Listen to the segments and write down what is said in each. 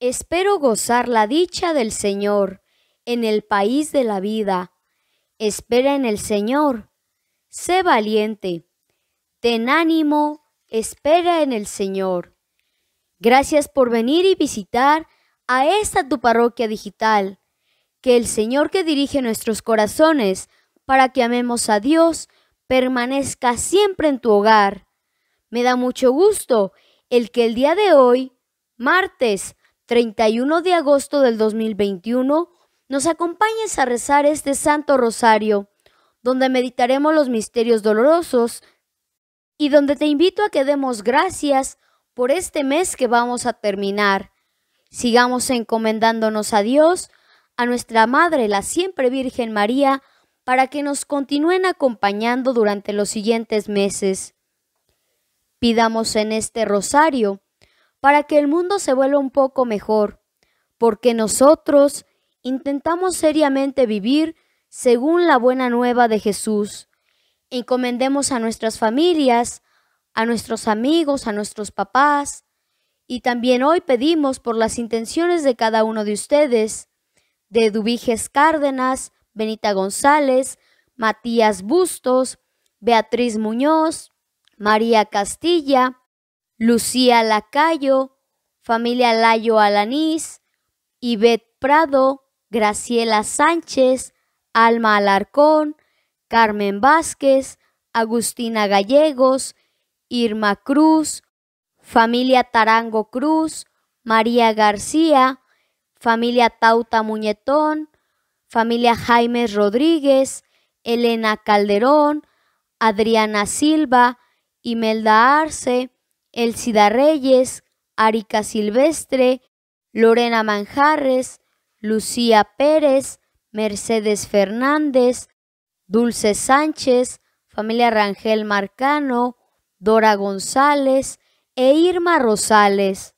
Espero gozar la dicha del Señor en el país de la vida. Espera en el Señor. Sé valiente. Ten ánimo. Espera en el Señor. Gracias por venir y visitar a esta tu parroquia digital. Que el Señor que dirige nuestros corazones para que amemos a Dios permanezca siempre en tu hogar. Me da mucho gusto el que el día de hoy, martes 31 de agosto del 2021, nos acompañes a rezar este Santo Rosario, donde meditaremos los misterios dolorosos y donde te invito a que demos gracias por este mes que vamos a terminar. Sigamos encomendándonos a Dios, a nuestra Madre, la siempre Virgen María, para que nos continúen acompañando durante los siguientes meses. Pidamos en este rosario para que el mundo se vuelva un poco mejor, porque nosotros intentamos seriamente vivir según la buena nueva de Jesús. Encomendemos a nuestras familias, a nuestros amigos, a nuestros papás, y también hoy pedimos por las intenciones de cada uno de ustedes, de Dubiges Cárdenas, Benita González, Matías Bustos, Beatriz Muñoz, María Castilla, Lucía Lacayo, familia Layo Alanís, Ivette Prado, Graciela Sánchez, Alma Alarcón, Carmen Vázquez, Agustina Gallegos, Irma Cruz, familia Tarango Cruz, María García, familia Tauta Muñetón, familia Jaime Rodríguez, Elena Calderón, Adriana Silva, Imelda Arce, Elcida Reyes, Arica Silvestre, Lorena Manjarres, Lucía Pérez, Mercedes Fernández, Dulce Sánchez, familia Rangel Marcano, Dora González e Irma Rosales.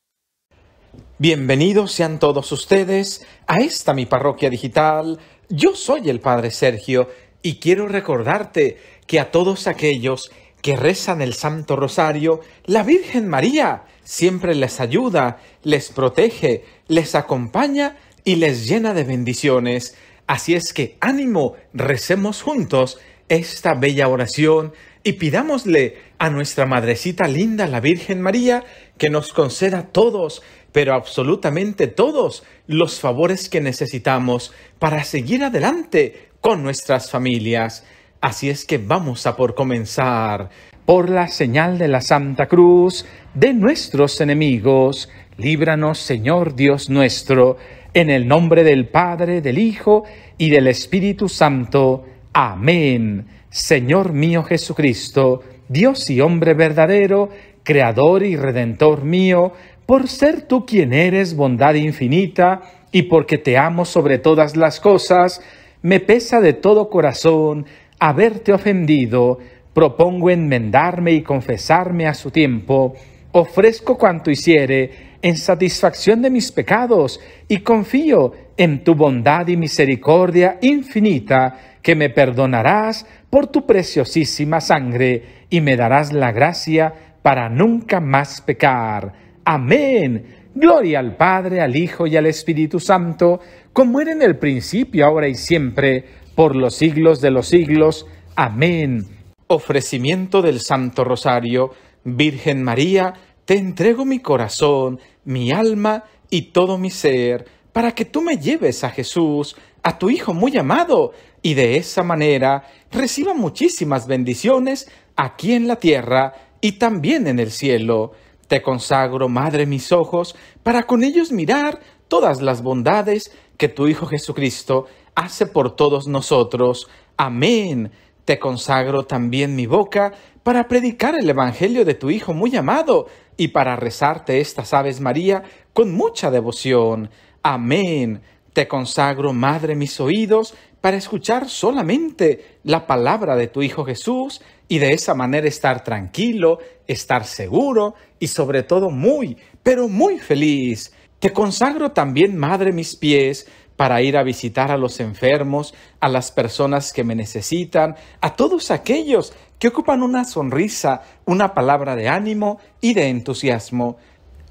Bienvenidos sean todos ustedes a esta mi parroquia digital. Yo soy el Padre Sergio y quiero recordarte que a todos aquellos que rezan el Santo Rosario, la Virgen María siempre les ayuda, les protege, les acompaña y les llena de bendiciones. Así es que ánimo, recemos juntos esta bella oración y pidámosle a nuestra madrecita linda, la Virgen María, que nos conceda todos, pero absolutamente todos, los favores que necesitamos para seguir adelante con nuestras familias. Así es que vamos a por comenzar. Por la señal de la Santa Cruz, de nuestros enemigos, líbranos Señor Dios nuestro, en el nombre del Padre, del Hijo y del Espíritu Santo. Amén. Señor mío Jesucristo, Dios y hombre verdadero, Creador y Redentor mío, por ser tú quien eres bondad infinita, y porque te amo sobre todas las cosas, me pesa de todo corazón haberte ofendido, propongo enmendarme y confesarme a su tiempo, ofrezco cuanto hiciere en satisfacción de mis pecados y confío en tu bondad y misericordia infinita que me perdonarás por tu preciosísima sangre y me darás la gracia para nunca más pecar. Amén. Gloria al Padre, al Hijo y al Espíritu Santo, como era en el principio, ahora y siempre por los siglos de los siglos. Amén. Ofrecimiento del Santo Rosario. Virgen María, te entrego mi corazón, mi alma y todo mi ser, para que tú me lleves a Jesús, a tu Hijo muy amado, y de esa manera reciba muchísimas bendiciones aquí en la tierra y también en el cielo. Te consagro, Madre, mis ojos, para con ellos mirar todas las bondades que tu Hijo Jesucristo hace por todos nosotros. Amén. Te consagro también mi boca para predicar el Evangelio de tu Hijo muy amado y para rezarte estas aves María con mucha devoción. Amén. Te consagro, Madre, mis oídos para escuchar solamente la palabra de tu Hijo Jesús y de esa manera estar tranquilo, estar seguro y sobre todo muy, pero muy feliz. Te consagro también, Madre, mis pies para ir a visitar a los enfermos, a las personas que me necesitan, a todos aquellos que ocupan una sonrisa, una palabra de ánimo y de entusiasmo.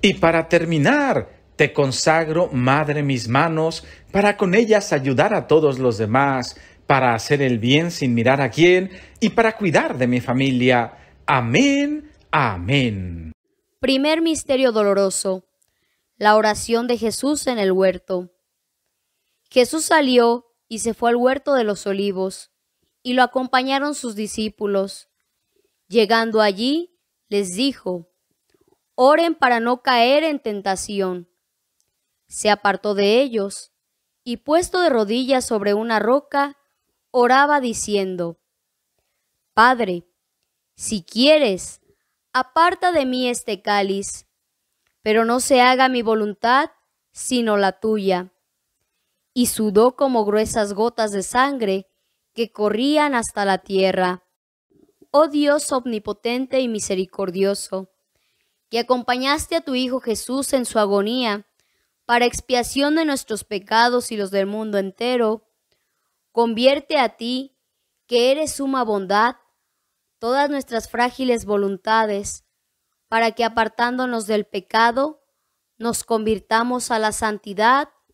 Y para terminar, te consagro, Madre, mis manos, para con ellas ayudar a todos los demás, para hacer el bien sin mirar a quién y para cuidar de mi familia. Amén, amén. Primer Misterio Doloroso. La oración de Jesús en el huerto. Jesús salió y se fue al huerto de los olivos, y lo acompañaron sus discípulos. Llegando allí, les dijo, Oren para no caer en tentación. Se apartó de ellos, y puesto de rodillas sobre una roca, oraba diciendo, Padre, si quieres, aparta de mí este cáliz, pero no se haga mi voluntad, sino la tuya y sudó como gruesas gotas de sangre que corrían hasta la tierra. Oh Dios omnipotente y misericordioso, que acompañaste a tu Hijo Jesús en su agonía para expiación de nuestros pecados y los del mundo entero, convierte a ti, que eres suma bondad, todas nuestras frágiles voluntades, para que apartándonos del pecado, nos convirtamos a la santidad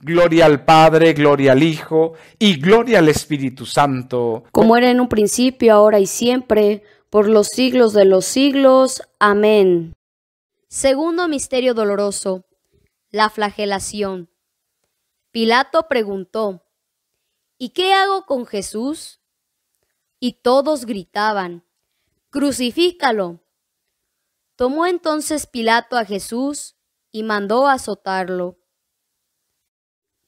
Gloria al Padre, gloria al Hijo y gloria al Espíritu Santo. Como era en un principio, ahora y siempre, por los siglos de los siglos. Amén. Segundo misterio doloroso. La flagelación. Pilato preguntó, ¿Y qué hago con Jesús? Y todos gritaban, Crucifícalo. Tomó entonces Pilato a Jesús y mandó azotarlo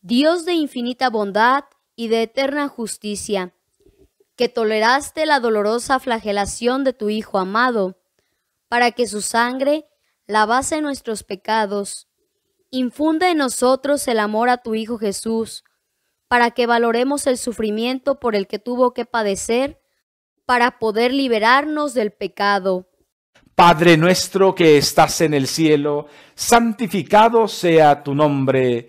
Dios de infinita bondad y de eterna justicia, que toleraste la dolorosa flagelación de tu Hijo amado, para que su sangre lavase nuestros pecados. Infunde en nosotros el amor a tu Hijo Jesús, para que valoremos el sufrimiento por el que tuvo que padecer, para poder liberarnos del pecado. Padre nuestro que estás en el cielo, santificado sea tu nombre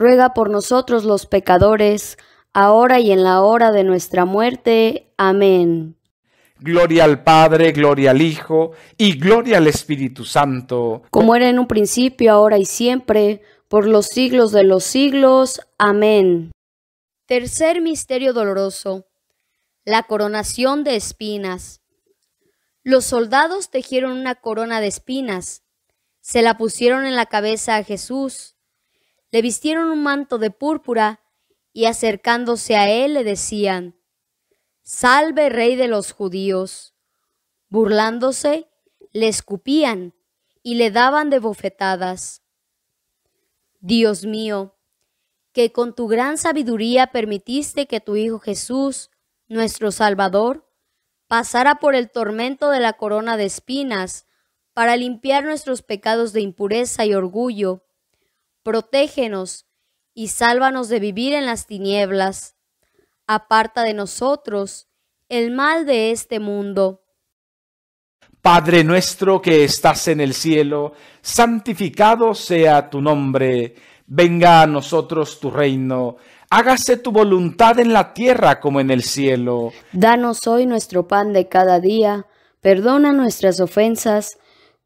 ruega por nosotros los pecadores, ahora y en la hora de nuestra muerte. Amén. Gloria al Padre, gloria al Hijo y gloria al Espíritu Santo. Como era en un principio, ahora y siempre, por los siglos de los siglos. Amén. Tercer misterio doloroso. La coronación de espinas. Los soldados tejieron una corona de espinas. Se la pusieron en la cabeza a Jesús le vistieron un manto de púrpura y acercándose a él le decían, Salve rey de los judíos. Burlándose, le escupían y le daban de bofetadas. Dios mío, que con tu gran sabiduría permitiste que tu Hijo Jesús, nuestro Salvador, pasara por el tormento de la corona de espinas para limpiar nuestros pecados de impureza y orgullo protégenos y sálvanos de vivir en las tinieblas. Aparta de nosotros el mal de este mundo. Padre nuestro que estás en el cielo, santificado sea tu nombre, venga a nosotros tu reino, hágase tu voluntad en la tierra como en el cielo. Danos hoy nuestro pan de cada día, perdona nuestras ofensas,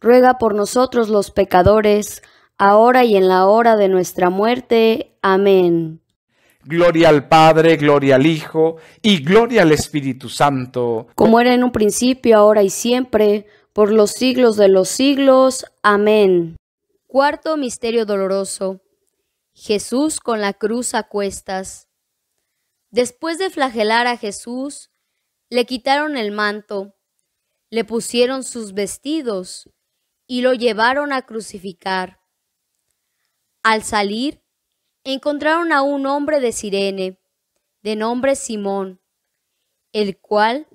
ruega por nosotros los pecadores, ahora y en la hora de nuestra muerte. Amén. Gloria al Padre, gloria al Hijo y gloria al Espíritu Santo. Como era en un principio, ahora y siempre, por los siglos de los siglos. Amén. Cuarto Misterio Doloroso. Jesús con la cruz a cuestas. Después de flagelar a Jesús, le quitaron el manto, le pusieron sus vestidos, y lo llevaron a crucificar. Al salir, encontraron a un hombre de Sirene, de nombre Simón, el cual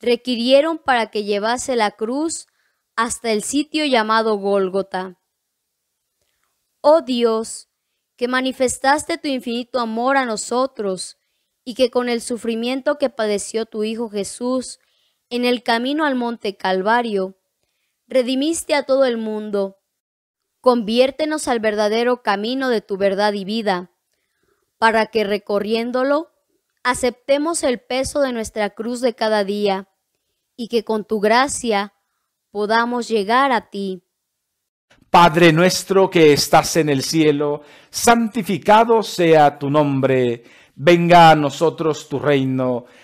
requirieron para que llevase la cruz hasta el sitio llamado Gólgota. Oh Dios, que manifestaste tu infinito amor a nosotros y que con el sufrimiento que padeció tu Hijo Jesús en el camino al monte Calvario, redimiste a todo el mundo. Conviértenos al verdadero camino de tu verdad y vida, para que recorriéndolo aceptemos el peso de nuestra cruz de cada día y que con tu gracia podamos llegar a ti. Padre nuestro que estás en el cielo, santificado sea tu nombre, venga a nosotros tu reino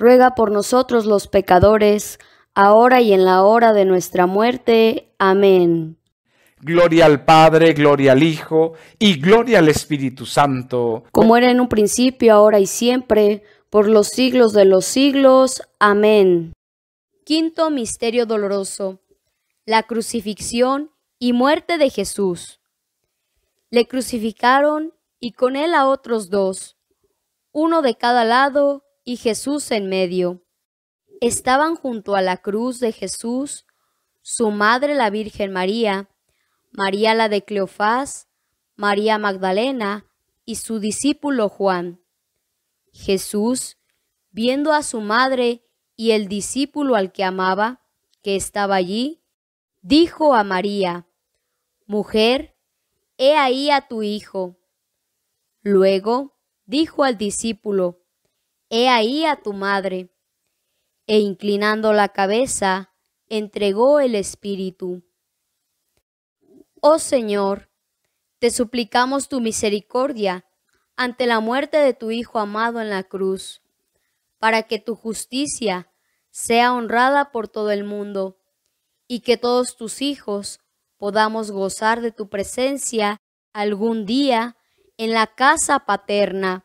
ruega por nosotros los pecadores, ahora y en la hora de nuestra muerte. Amén. Gloria al Padre, gloria al Hijo y gloria al Espíritu Santo. Como era en un principio, ahora y siempre, por los siglos de los siglos. Amén. Quinto Misterio Doloroso. La crucifixión y muerte de Jesús. Le crucificaron y con él a otros dos, uno de cada lado y Jesús en medio. Estaban junto a la cruz de Jesús su madre la Virgen María, María la de Cleofás, María Magdalena y su discípulo Juan. Jesús, viendo a su madre y el discípulo al que amaba, que estaba allí, dijo a María, Mujer, he ahí a tu hijo. Luego dijo al discípulo, he ahí a tu madre. E inclinando la cabeza, entregó el espíritu. Oh Señor, te suplicamos tu misericordia ante la muerte de tu Hijo amado en la cruz, para que tu justicia sea honrada por todo el mundo y que todos tus hijos podamos gozar de tu presencia algún día en la casa paterna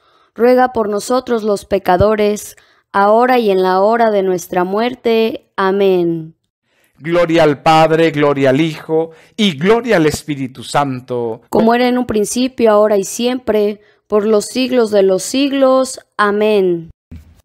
ruega por nosotros los pecadores, ahora y en la hora de nuestra muerte. Amén. Gloria al Padre, gloria al Hijo y gloria al Espíritu Santo. Como era en un principio, ahora y siempre, por los siglos de los siglos. Amén.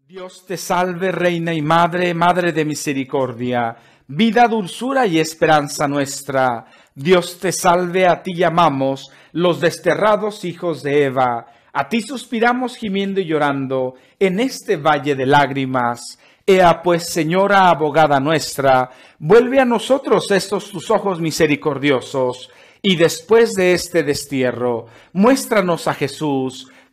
Dios te salve, Reina y Madre, Madre de Misericordia, vida, dulzura y esperanza nuestra. Dios te salve, a ti llamamos, los desterrados hijos de Eva a ti suspiramos gimiendo y llorando en este valle de lágrimas. Ea pues, Señora abogada nuestra, vuelve a nosotros estos tus ojos misericordiosos, y después de este destierro, muéstranos a Jesús,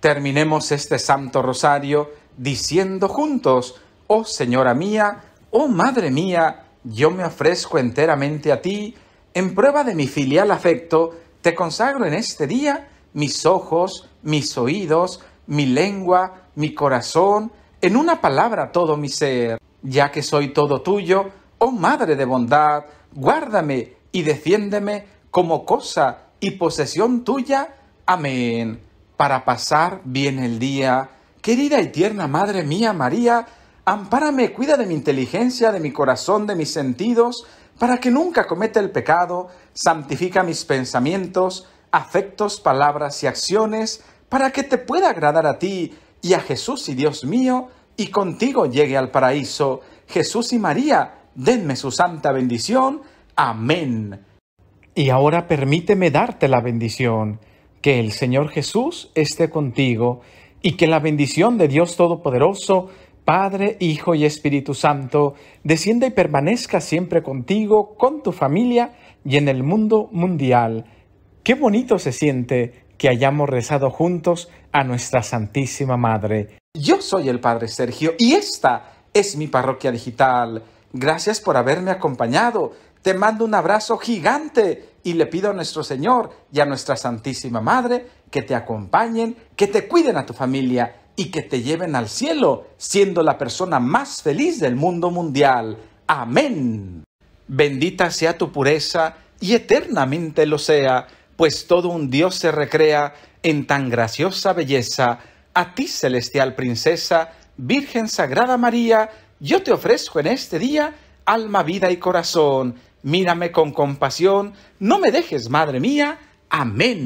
Terminemos este Santo Rosario diciendo juntos, oh Señora mía, oh Madre mía, yo me ofrezco enteramente a ti, en prueba de mi filial afecto, te consagro en este día mis ojos, mis oídos, mi lengua, mi corazón, en una palabra todo mi ser, ya que soy todo tuyo, oh Madre de bondad, guárdame y defiéndeme como cosa y posesión tuya. Amén para pasar bien el día. Querida y tierna Madre mía, María, ampárame, cuida de mi inteligencia, de mi corazón, de mis sentidos, para que nunca cometa el pecado, santifica mis pensamientos, afectos, palabras y acciones, para que te pueda agradar a ti y a Jesús y Dios mío, y contigo llegue al paraíso. Jesús y María, denme su santa bendición. Amén. Y ahora permíteme darte la bendición. Que el Señor Jesús esté contigo y que la bendición de Dios Todopoderoso, Padre, Hijo y Espíritu Santo, descienda y permanezca siempre contigo, con tu familia y en el mundo mundial. Qué bonito se siente que hayamos rezado juntos a nuestra Santísima Madre. Yo soy el Padre Sergio y esta es mi parroquia digital. Gracias por haberme acompañado. Te mando un abrazo gigante y le pido a nuestro Señor y a nuestra Santísima Madre que te acompañen, que te cuiden a tu familia y que te lleven al cielo, siendo la persona más feliz del mundo mundial. Amén. Bendita sea tu pureza y eternamente lo sea, pues todo un Dios se recrea en tan graciosa belleza. A ti, celestial princesa, Virgen Sagrada María, yo te ofrezco en este día alma, vida y corazón mírame con compasión, no me dejes, Madre mía. Amén.